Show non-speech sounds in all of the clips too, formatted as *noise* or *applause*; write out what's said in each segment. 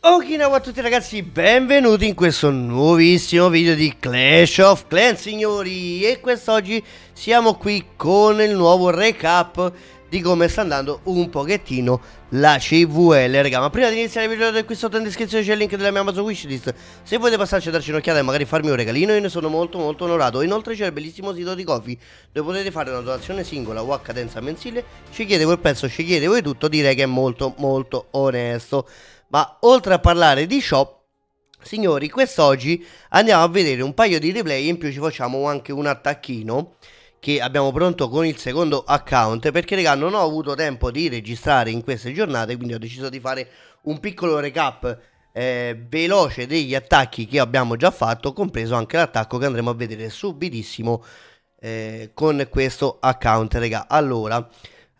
Okinawa a tutti ragazzi, benvenuti in questo nuovissimo video di Clash of Clans signori e quest'oggi siamo qui con il nuovo recap di come sta andando un pochettino la CVL raga ma prima di iniziare il video qui sotto in descrizione c'è il link della mia Amazon wishlist se volete passarci a darci un'occhiata e magari farmi un regalino io ne sono molto molto onorato inoltre c'è il bellissimo sito di Kofi dove potete fare una donazione singola o a cadenza mensile scegliete quel pezzo scegliete voi tutto direi che è molto molto onesto ma oltre a parlare di ciò, signori, quest'oggi andiamo a vedere un paio di replay. In più ci facciamo anche un attacchino che abbiamo pronto con il secondo account perché raga non ho avuto tempo di registrare in queste giornate quindi ho deciso di fare un piccolo recap eh, veloce degli attacchi che abbiamo già fatto compreso anche l'attacco che andremo a vedere subitissimo eh, con questo account raga allora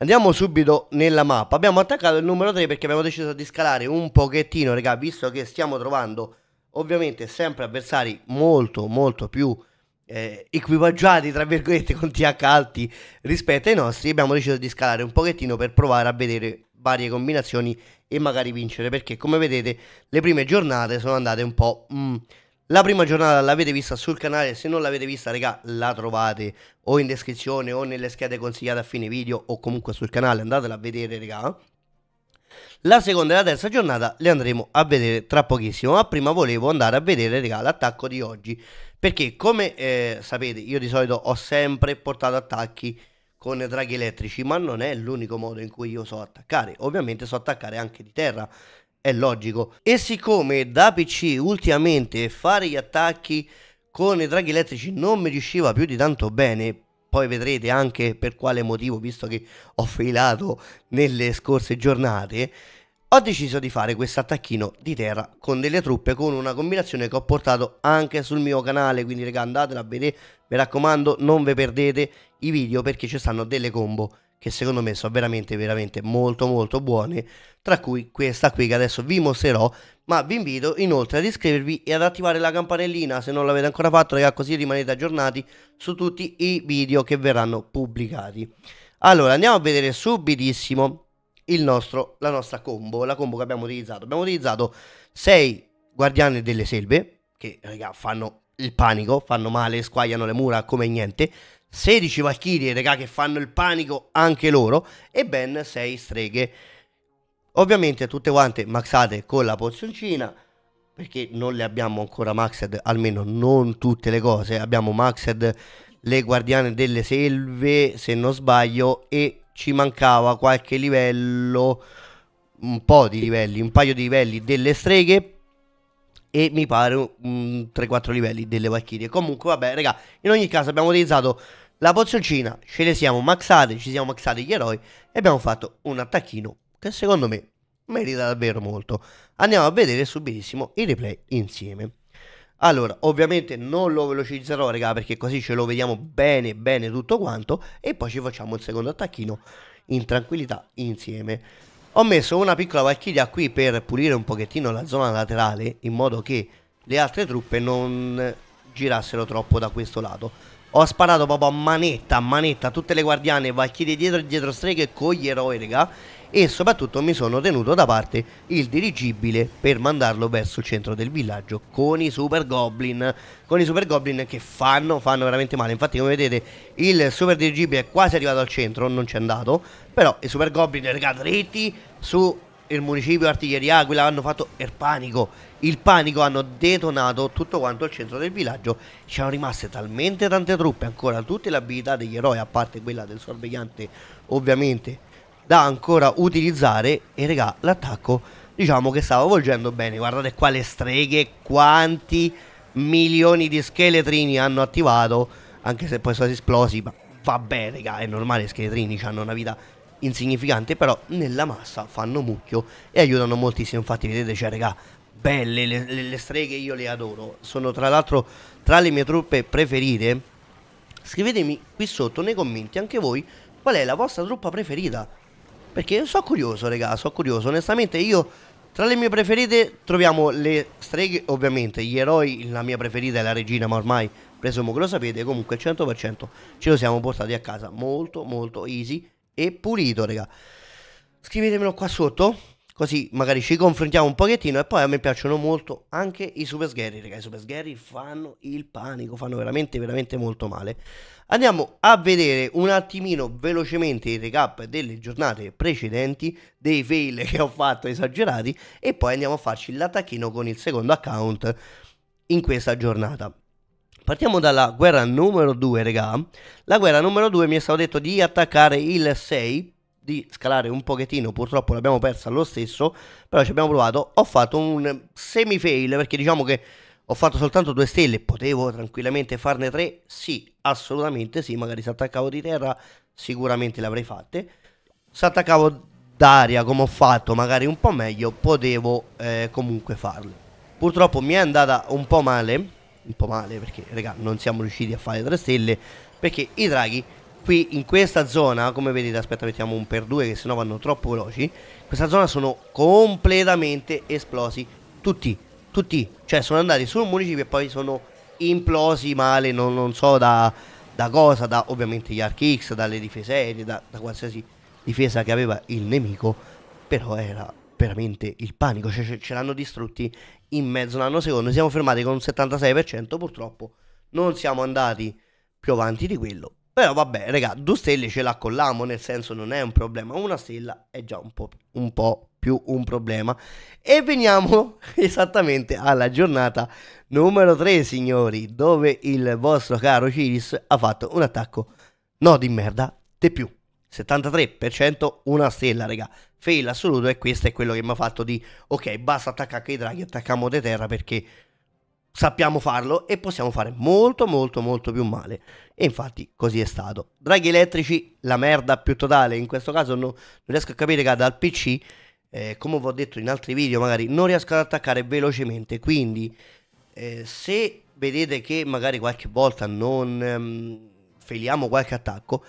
Andiamo subito nella mappa. Abbiamo attaccato il numero 3 perché abbiamo deciso di scalare un pochettino, raga, visto che stiamo trovando ovviamente sempre avversari molto molto più eh, equipaggiati, tra virgolette, *laughs* con TH alti rispetto ai nostri. Abbiamo deciso di scalare un pochettino per provare a vedere varie combinazioni e magari vincere, perché come vedete le prime giornate sono andate un po' mh, mm, la prima giornata l'avete vista sul canale, se non l'avete vista, raga, la trovate o in descrizione o nelle schede consigliate a fine video o comunque sul canale, andatela a vedere, raga. La seconda e la terza giornata le andremo a vedere tra pochissimo, ma prima volevo andare a vedere, raga, l'attacco di oggi, perché come eh, sapete io di solito ho sempre portato attacchi con draghi elettrici, ma non è l'unico modo in cui io so attaccare, ovviamente so attaccare anche di terra, è logico. E siccome da PC ultimamente fare gli attacchi con i draghi elettrici non mi riusciva più di tanto bene, poi vedrete anche per quale motivo, visto che ho filato nelle scorse giornate, ho deciso di fare questo attacchino di terra con delle truppe con una combinazione che ho portato anche sul mio canale, quindi raga andatela a vedere, mi raccomando non vi perdete i video perché ci stanno delle combo che secondo me sono veramente veramente molto molto buone tra cui questa qui che adesso vi mostrerò, ma vi invito inoltre ad iscrivervi e ad attivare la campanellina se non l'avete ancora fatto, ragazzi, così rimanete aggiornati su tutti i video che verranno pubblicati. Allora, andiamo a vedere subitissimo nostro, la nostra combo, la combo che abbiamo utilizzato. Abbiamo utilizzato 6 guardiani delle selve, che raga, fanno il panico, fanno male, squagliano le mura come niente. 16 Valchirie, eh, regà, che fanno il panico anche loro, e ben 6 streghe. Ovviamente tutte quante maxate con la pozioncina, perché non le abbiamo ancora maxed, almeno non tutte le cose. Abbiamo maxed le guardiane delle selve, se non sbaglio, e ci mancava qualche livello, un po' di livelli, un paio di livelli delle streghe e mi pare 3-4 livelli delle Valkyrie. Comunque, vabbè, raga, in ogni caso abbiamo utilizzato la pozioncina, ce le siamo maxate, ci siamo maxati gli eroi e abbiamo fatto un attacchino che secondo me merita davvero molto. Andiamo a vedere subitissimo il replay insieme. Allora, ovviamente non lo velocizzerò, raga, perché così ce lo vediamo bene, bene tutto quanto e poi ci facciamo il secondo attacchino in tranquillità insieme ho messo una piccola valchiria qui per pulire un pochettino la zona laterale in modo che le altre truppe non girassero troppo da questo lato ho sparato proprio a manetta a manetta tutte le guardiane valchirie dietro e dietro streghe con gli eroi raga e soprattutto mi sono tenuto da parte il dirigibile per mandarlo verso il centro del villaggio con i Super Goblin, con i Super Goblin che fanno, fanno veramente male, infatti come vedete il Super dirigibile è quasi arrivato al centro, non c'è andato, però i Super Goblin raga, dritti su il municipio Artiglieria Aquila hanno fatto il panico. Il panico hanno detonato tutto quanto il centro del villaggio. ci sono rimaste talmente tante truppe ancora, tutte le abilità degli eroi, a parte quella del sorvegliante, ovviamente da ancora utilizzare e regà l'attacco diciamo che stava volgendo bene guardate qua le streghe quanti milioni di scheletrini hanno attivato anche se poi sono esplosi ma va bene regà è normale i scheletrini hanno una vita insignificante però nella massa fanno mucchio e aiutano moltissimo infatti vedete cioè regà belle le, le, le streghe io le adoro sono tra l'altro tra le mie truppe preferite scrivetemi qui sotto nei commenti anche voi qual è la vostra truppa preferita perché sono curioso, raga, sono curioso. Onestamente io, tra le mie preferite, troviamo le streghe, ovviamente, gli eroi, la mia preferita è la regina, ma ormai, presumo che lo sapete, comunque il 100% ce lo siamo portati a casa. Molto, molto easy e pulito, raga. Scrivetemelo qua sotto Così magari ci confrontiamo un pochettino e poi a me piacciono molto anche i Super Sgherri, raga, i Super Sgherri fanno il panico, fanno veramente veramente molto male. Andiamo a vedere un attimino velocemente il recap delle giornate precedenti, dei fail *laughs* che ho fatto esagerati e poi andiamo a farci l'attacchino con il secondo account in questa giornata. Partiamo dalla guerra numero 2, regà. La guerra numero 2 mi è stato detto di attaccare il 6 di scalare un pochettino, purtroppo l'abbiamo persa lo stesso, però ci abbiamo provato, ho fatto un semi fail perché diciamo che ho fatto soltanto due stelle, potevo tranquillamente farne tre? Sì, assolutamente sì, magari se attaccavo di terra sicuramente l'avrei avrei fatte, se attaccavo d'aria come ho fatto magari un po' meglio, potevo eh, comunque farle. Purtroppo mi è andata un po' male, un po' male perché raga non siamo riusciti a fare tre stelle perché i draghi qui in questa zona, come vedete, aspetta mettiamo un per due che sennò vanno troppo veloci, in questa zona sono completamente esplosi tutti, tutti, cioè sono andati sul municipio e poi sono implosi male, non, non so da, da, cosa, da ovviamente gli archi X, dalle difese aeree, da, da qualsiasi difesa che aveva il nemico, però era veramente il panico, cioè ce l'hanno distrutti in mezzo a un anno secondo, siamo fermati con un 76% purtroppo, non siamo andati più avanti di quello, però vabbè, raga, due stelle ce la con nel senso non è un problema. Una stella è già un po', un po più un problema. E veniamo *laughs* esattamente alla giornata numero 3, signori, dove il vostro caro Ciris ha fatto un attacco no di merda, te più. 73% una stella, raga. Fail assoluto e questo è quello che mi ha fatto di ok, basta attaccare i draghi, attacchiamo di terra perché sappiamo farlo e possiamo fare molto molto molto più male. E infatti così è stato. Draghi elettrici, la merda più totale, in questo caso no, non riesco a capire che dal PC, eh, come vi ho detto in altri video, magari non riesco ad attaccare velocemente, quindi eh, se vedete che magari qualche volta non ehm, feliamo qualche attacco,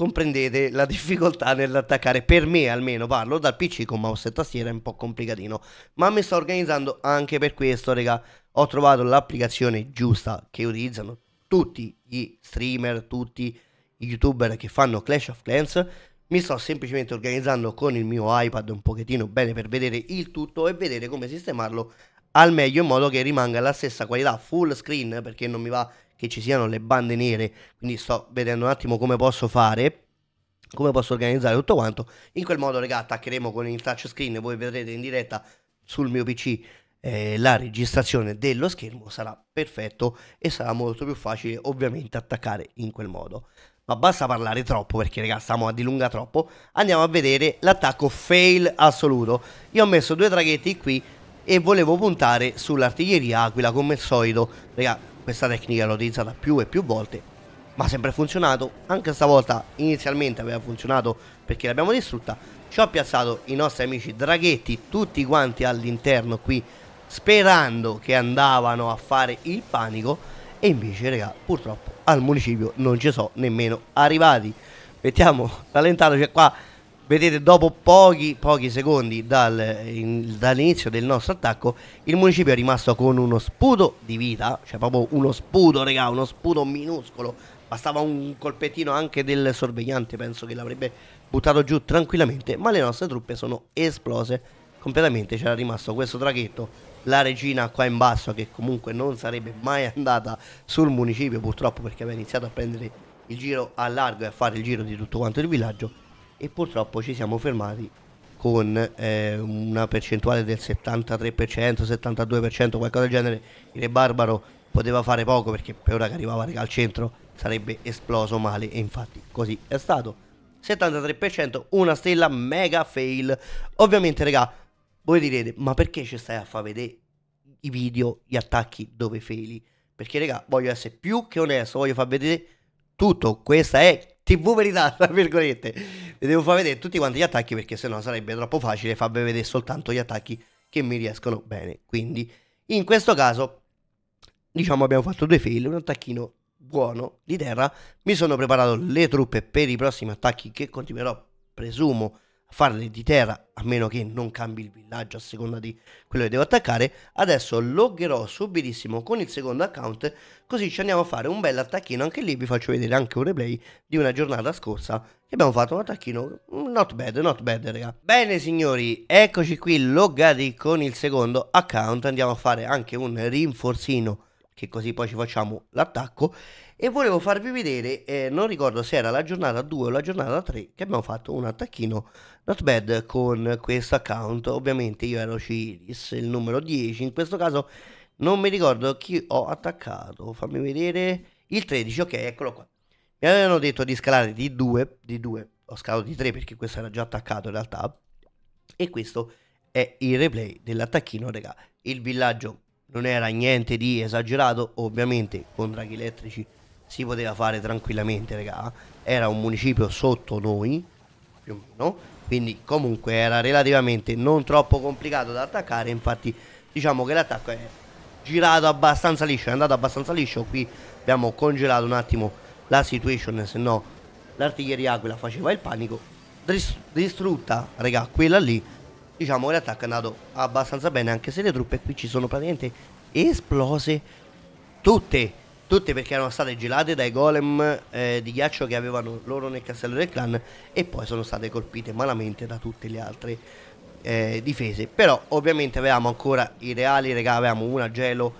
comprendete la difficoltà nell'attaccare, per me almeno parlo, dal PC con mouse e tastiera è un po' complicatino, ma mi sto organizzando anche per questo, raga, ho trovato l'applicazione giusta che utilizzano tutti gli streamer, tutti i youtuber che fanno Clash of Clans, mi sto semplicemente organizzando con il mio iPad un pochettino bene per vedere il tutto e vedere come sistemarlo al meglio in modo che rimanga la stessa qualità full screen perché non mi va che ci siano le bande nere, quindi sto vedendo un attimo come posso fare come posso organizzare tutto quanto. In quel modo, raga, attaccheremo con il touchscreen. Voi vedrete in diretta sul mio PC eh, la registrazione dello schermo. Sarà perfetto e sarà molto più facile, ovviamente, attaccare in quel modo. Ma basta parlare troppo perché, raga, stiamo a dilunga troppo. Andiamo a vedere l'attacco fail assoluto. Io ho messo due traghetti qui e volevo puntare sull'artiglieria aquila come al solito. Raga, questa tecnica l'ho utilizzata più e più volte, ma ha sempre funzionato, anche stavolta inizialmente aveva funzionato perché l'abbiamo distrutta, ci ho piazzato i nostri amici draghetti tutti quanti all'interno qui, sperando che andavano a fare il panico, e invece raga purtroppo al municipio non ci sono nemmeno arrivati, mettiamo la lentata, cioè qua Vedete, dopo pochi, pochi secondi dal, in, dall'inizio del nostro attacco, il municipio è rimasto con uno sputo di vita, cioè proprio uno sputo, regà, uno sputo minuscolo. Bastava un colpettino anche del sorvegliante, penso che l'avrebbe buttato giù tranquillamente, ma le nostre truppe sono esplose completamente. C'era rimasto questo traghetto la regina qua in basso che comunque non sarebbe mai andata sul municipio purtroppo perché aveva iniziato a prendere il giro a largo e a fare il giro di tutto quanto il villaggio e purtroppo ci siamo fermati con eh, una percentuale del 73%, 72%, qualcosa del genere. Il Re Barbaro poteva fare poco perché per ora che arrivava al centro sarebbe esploso male e infatti così è stato. 73%, una stella mega fail. Ovviamente, raga, voi direte, ma perché ci stai a far vedere i video, gli attacchi dove faili? Perché, raga, voglio essere più che onesto, voglio far vedere tutto. Questa è TV verità, tra virgolette. Vi devo far vedere tutti quanti gli attacchi perché sennò sarebbe troppo facile farvi vedere soltanto gli attacchi che mi riescono bene. Quindi in questo caso, diciamo, abbiamo fatto due fail, un attacchino buono di terra. Mi sono preparato le truppe per i prossimi attacchi che continuerò, presumo, farle di terra, a meno che non cambi il villaggio a seconda di quello che devo attaccare. Adesso loggerò subitissimo con il secondo account, così ci andiamo a fare un bel attacchino. Anche lì vi faccio vedere anche un replay di una giornata scorsa che abbiamo fatto un attacchino mm, not bad, not bad, raga. Bene signori, eccoci qui loggati con il secondo account. Andiamo a fare anche un rinforzino, che così poi ci facciamo l'attacco e volevo farvi vedere, eh, non ricordo se era la giornata 2 o la giornata 3, che abbiamo fatto un attacchino not bad con questo account. Ovviamente io ero Ciris, il numero 10, in questo caso non mi ricordo chi ho attaccato, fammi vedere, il 13, ok, eccolo qua. Mi avevano detto di scalare di 2, di 2, ho scalato di 3 perché questo era già attaccato in realtà, e questo è il replay dell'attacchino, regà. Il villaggio non era niente di esagerato, ovviamente con draghi elettrici si poteva fare tranquillamente, raga. Era un municipio sotto noi, più o meno, quindi comunque era relativamente non troppo complicato da attaccare, infatti diciamo che l'attacco è girato abbastanza liscio, è andato abbastanza liscio, qui abbiamo congelato un attimo la situation, se no l'artiglieria Aquila faceva il panico, distrutta, raga, quella lì, diciamo che l'attacco è andato abbastanza bene, anche se le truppe qui ci sono praticamente esplose tutte tutte perché erano state gelate dai golem eh, di ghiaccio che avevano loro nel castello del clan e poi sono state colpite malamente da tutte le altre eh, difese. Però ovviamente avevamo ancora i reali, regà, avevamo una gelo,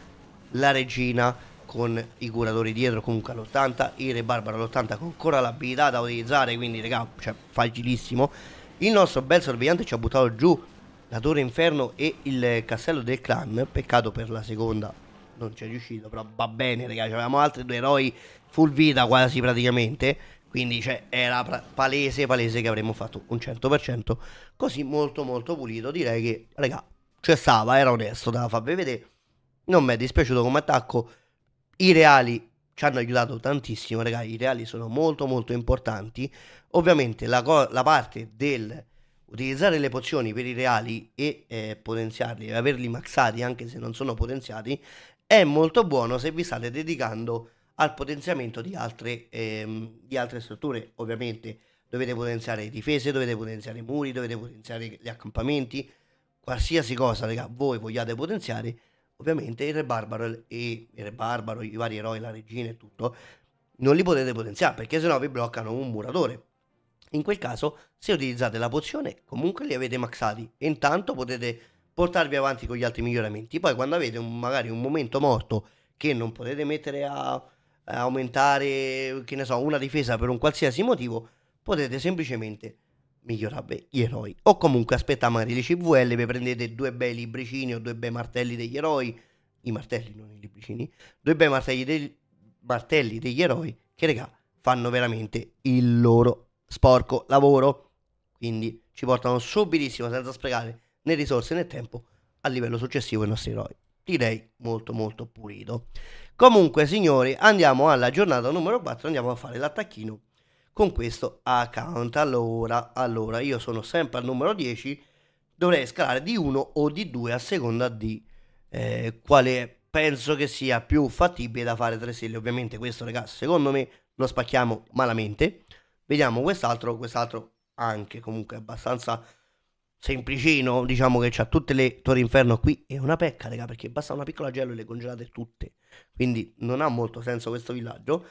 la regina con i curatori dietro comunque all'80, il re barbaro all'80 con ancora l'abilità da utilizzare, quindi regà, cioè facilissimo. Il nostro bel sorvegliante ci ha buttato giù la torre inferno e il castello del clan, peccato per la seconda non ci è riuscito, però va bene, ragazzi. Avevamo altri due eroi full vita quasi praticamente. Quindi cioè, era palese, palese che avremmo fatto un 100%. Così molto, molto pulito. Direi che, raga, cioè stava, era onesto da farvi vedere. Non mi è dispiaciuto come attacco. I reali ci hanno aiutato tantissimo, raga. I reali sono molto, molto importanti. Ovviamente la, la parte del utilizzare le pozioni per i reali e eh, potenziarli, averli maxati anche se non sono potenziati, è molto buono se vi state dedicando al potenziamento di altre, ehm, di altre strutture. Ovviamente dovete potenziare le difese, dovete potenziare i muri, dovete potenziare gli accampamenti, qualsiasi cosa raga, voi vogliate potenziare. Ovviamente il Re Barbaro e il Re Barbaro, i vari eroi, la regina e tutto, non li potete potenziare perché sennò vi bloccano un muratore. In quel caso, se utilizzate la pozione, comunque li avete maxati e intanto potete portarvi avanti con gli altri miglioramenti. Poi quando avete un, magari un momento morto che non potete mettere a, a aumentare, che ne so, una difesa per un qualsiasi motivo, potete semplicemente migliorare gli eroi. O comunque aspettate magari le CVL, vi prendete due bei libricini o due bei martelli degli eroi, i martelli non i libricini, due bei martelli, dei, martelli degli eroi che regà fanno veramente il loro sporco lavoro. Quindi ci portano subitissimo senza sprecare né risorse né tempo a livello successivo ai nostri eroi. Direi molto molto pulito. Comunque signori andiamo alla giornata numero 4, andiamo a fare l'attacchino con questo account. Allora, allora io sono sempre al numero 10, dovrei scalare di 1 o di 2 a seconda di eh, quale penso che sia più fattibile da fare 3 stelle. Ovviamente questo ragazzi secondo me lo spacchiamo malamente. Vediamo quest'altro, quest'altro anche comunque abbastanza semplicino, diciamo che c'ha tutte le torri inferno qui, è una pecca, raga, perché basta una piccola gelo e le congelate tutte. Quindi non ha molto senso questo villaggio.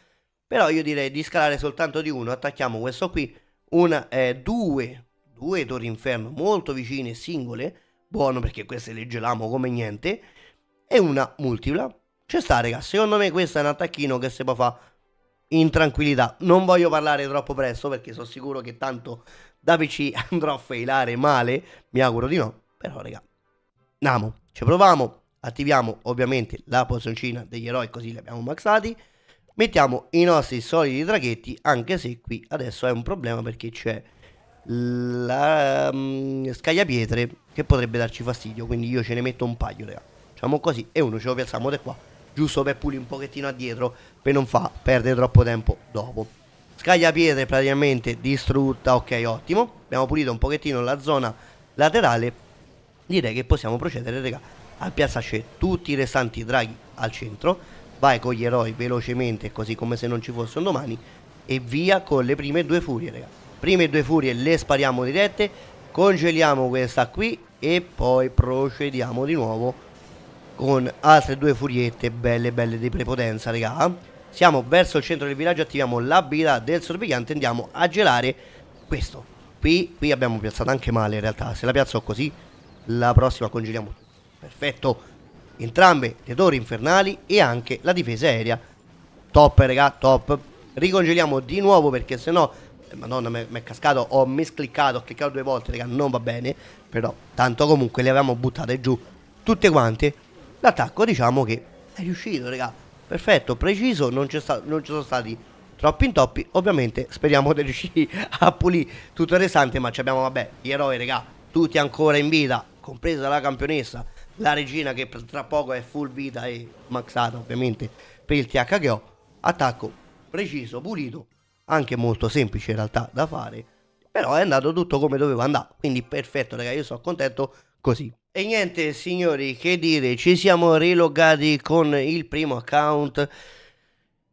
Però io direi di scalare soltanto di uno, attacchiamo questo qui, una, eh, due, due torri inferno molto vicine, singole, buono perché queste le gelamo come niente, e una multipla. C'è sta, raga, secondo me questo è un attacchino che si può fare in tranquillità. Non voglio parlare troppo presto perché sono sicuro che tanto Davici *laughs* andrò a failare male, mi auguro di no, però raga, andiamo, ci proviamo, attiviamo ovviamente la pozioncina degli eroi così li abbiamo maxati, mettiamo i nostri soliti draghetti, anche se qui adesso è un problema perché c'è la um, scagliapietre che potrebbe darci fastidio, quindi io ce ne metto un paio, raga, facciamo così e uno ce lo piazziamo da qua, giusto per pulire un pochettino addietro, per non far perdere troppo tempo dopo. Scagliapietre praticamente distrutta, ok ottimo, abbiamo pulito un pochettino la zona laterale, direi che possiamo procedere raga, al piazza c'è tutti i restanti draghi al centro, vai con gli eroi velocemente così come se non ci fossero domani e via con le prime due furie raga, prime due furie le spariamo dirette, congeliamo questa qui e poi procediamo di nuovo con altre due furiette belle belle di prepotenza raga siamo verso il centro del villaggio, attiviamo l'abilità del sorvegliante, andiamo a gelare questo. Qui, qui abbiamo piazzato anche male in realtà, se la piazzo così, la prossima congeliamo. Perfetto. Entrambe le torri infernali e anche la difesa aerea. Top, raga, top. Ricongeliamo di nuovo perché sennò eh, Madonna, mi è cascato, ho miscliccato, ho cliccato due volte, raga, non va bene, però tanto comunque le avevamo buttate giù tutte quante. L'attacco diciamo che è riuscito, raga perfetto, preciso, non, sta, non ci sono stati troppi intoppi. Ovviamente speriamo di riuscire a pulire tutto il restante, ma ci abbiamo, vabbè, gli eroi, raga, tutti ancora in vita, compresa la campionessa, la regina che tra poco è full vita e maxata ovviamente per il TH che ho. Attacco preciso, pulito, anche molto semplice in realtà da fare però è andato tutto come doveva andare. Quindi perfetto, raga, io sono contento così. E niente, signori, che dire, ci siamo rilogati con il primo account.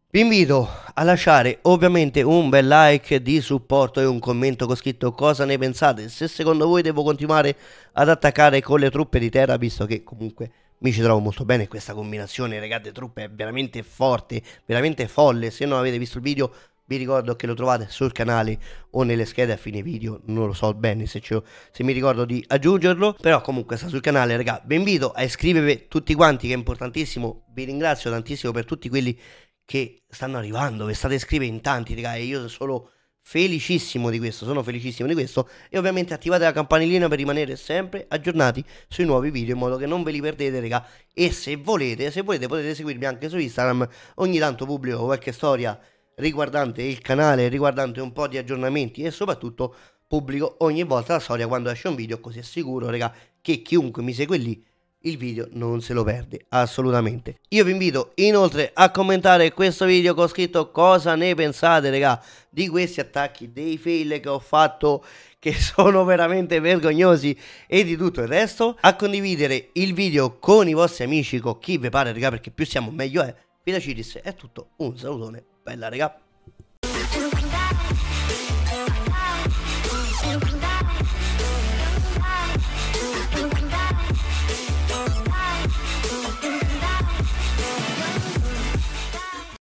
Vi invito a lasciare ovviamente un bel like di supporto e un commento con scritto cosa ne pensate, se secondo voi devo continuare ad attaccare con le truppe di terra visto che comunque mi ci trovo molto bene questa combinazione, ragazzi, truppe è veramente forte, veramente folle, se non avete visto il video vi ricordo che lo trovate sul canale o nelle schede a fine video, non lo so bene se, se mi ricordo di aggiungerlo, però comunque sta sul canale, raga, vi invito a iscrivervi tutti quanti che è importantissimo, vi ringrazio tantissimo per tutti quelli che stanno arrivando, vi state iscrivendo in tanti, raga, e io sono solo felicissimo di questo, sono felicissimo di questo e ovviamente attivate la campanellina per rimanere sempre aggiornati sui nuovi video in modo che non ve li perdete raga e se volete, se volete potete seguirmi anche su Instagram, ogni tanto pubblico qualche storia riguardante il canale, riguardante un po' di aggiornamenti e soprattutto pubblico ogni volta la storia quando esce un video, così è sicuro, raga, che chiunque mi segue lì il video non se lo perde assolutamente. Io vi invito inoltre a commentare questo video che ho scritto cosa ne pensate, raga, di questi attacchi, dei fail che ho fatto che *laughs* sono veramente vergognosi e di tutto il resto. A condividere il video con i vostri amici, con chi vi pare, raga, perché più siamo meglio è. Qui da Ciris è tutto, un salutone. bailarga